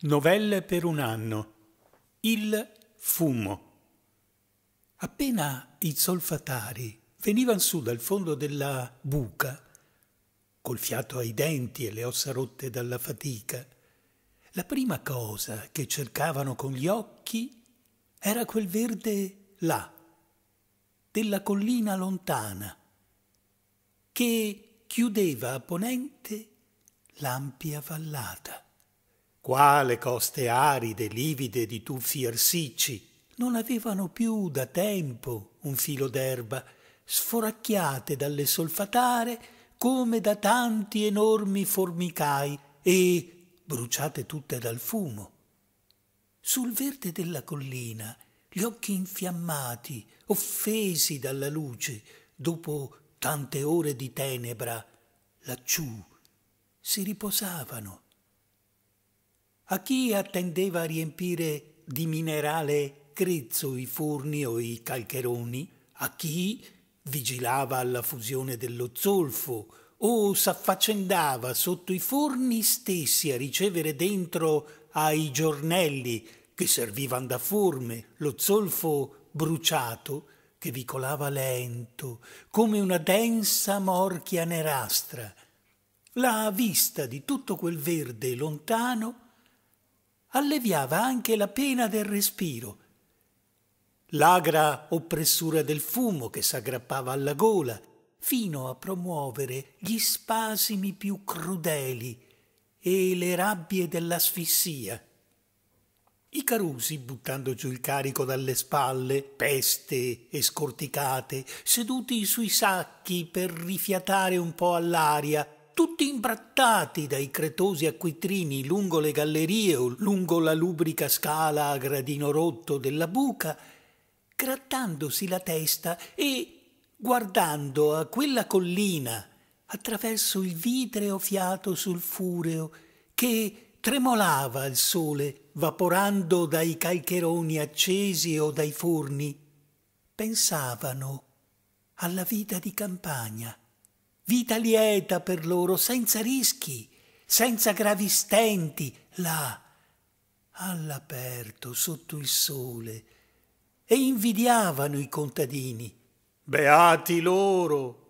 Novelle per un anno. Il fumo. Appena i solfatari venivano su dal fondo della buca, col fiato ai denti e le ossa rotte dalla fatica, la prima cosa che cercavano con gli occhi era quel verde là, della collina lontana, che chiudeva a ponente l'ampia vallata quale coste aride, livide di tuffi arsicci, non avevano più da tempo un filo d'erba, sforacchiate dalle solfatare come da tanti enormi formicai e bruciate tutte dal fumo. Sul verde della collina, gli occhi infiammati, offesi dalla luce, dopo tante ore di tenebra, laggiù si riposavano a chi attendeva a riempire di minerale grezzo i forni o i calcheroni, a chi vigilava alla fusione dello zolfo o s'affaccendava sotto i forni stessi a ricevere dentro ai giornelli che servivano da forme lo zolfo bruciato che vi colava lento come una densa morchia nerastra. La vista di tutto quel verde lontano alleviava anche la pena del respiro, l'agra oppressura del fumo che s'aggrappava alla gola, fino a promuovere gli spasimi più crudeli e le rabbie dell'asfissia. I Carusi, buttando giù il carico dalle spalle, peste e scorticate, seduti sui sacchi per rifiatare un po' all'aria, tutti imbrattati dai cretosi acquitrini lungo le gallerie o lungo la lubrica scala a gradino rotto della buca, grattandosi la testa e guardando a quella collina attraverso il vitreo fiato sulfureo che tremolava al sole vaporando dai calcheroni accesi o dai forni, pensavano alla vita di campagna vita lieta per loro, senza rischi, senza gravi stenti, là, all'aperto, sotto il sole, e invidiavano i contadini. Beati loro!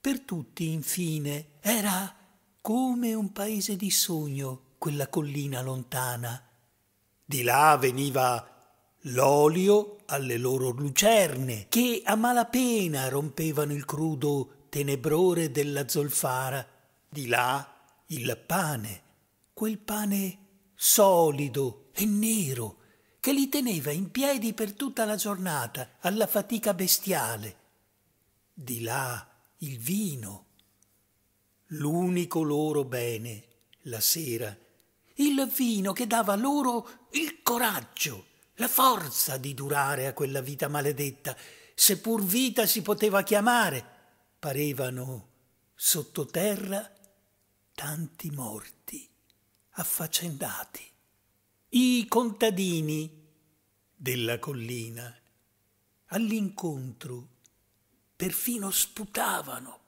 Per tutti, infine, era come un paese di sogno quella collina lontana. Di là veniva l'olio alle loro lucerne, che a malapena rompevano il crudo tenebrore della zolfara, di là il pane, quel pane solido e nero che li teneva in piedi per tutta la giornata alla fatica bestiale. Di là il vino, l'unico loro bene la sera, il vino che dava loro il coraggio, la forza di durare a quella vita maledetta, seppur vita si poteva chiamare, parevano sottoterra tanti morti affaccendati. I contadini della collina all'incontro perfino sputavano,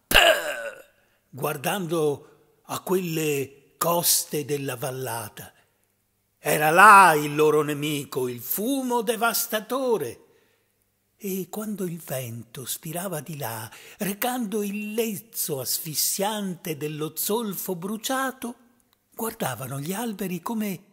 guardando a quelle coste della vallata. Era là il loro nemico, il fumo devastatore e quando il vento spirava di là, recando il lezzo asfissiante dello zolfo bruciato, guardavano gli alberi come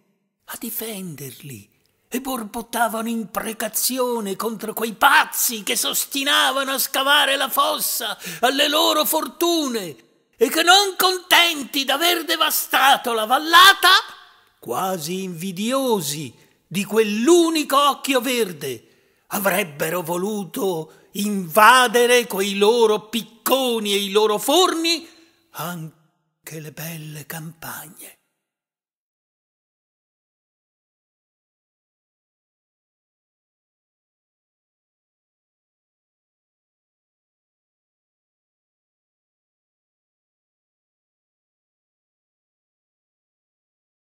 a difenderli e borbottavano imprecazione contro quei pazzi che s'ostinavano a scavare la fossa alle loro fortune e che non contenti d'aver devastato la vallata, quasi invidiosi di quell'unico occhio verde avrebbero voluto invadere coi loro picconi e i loro forni anche le belle campagne.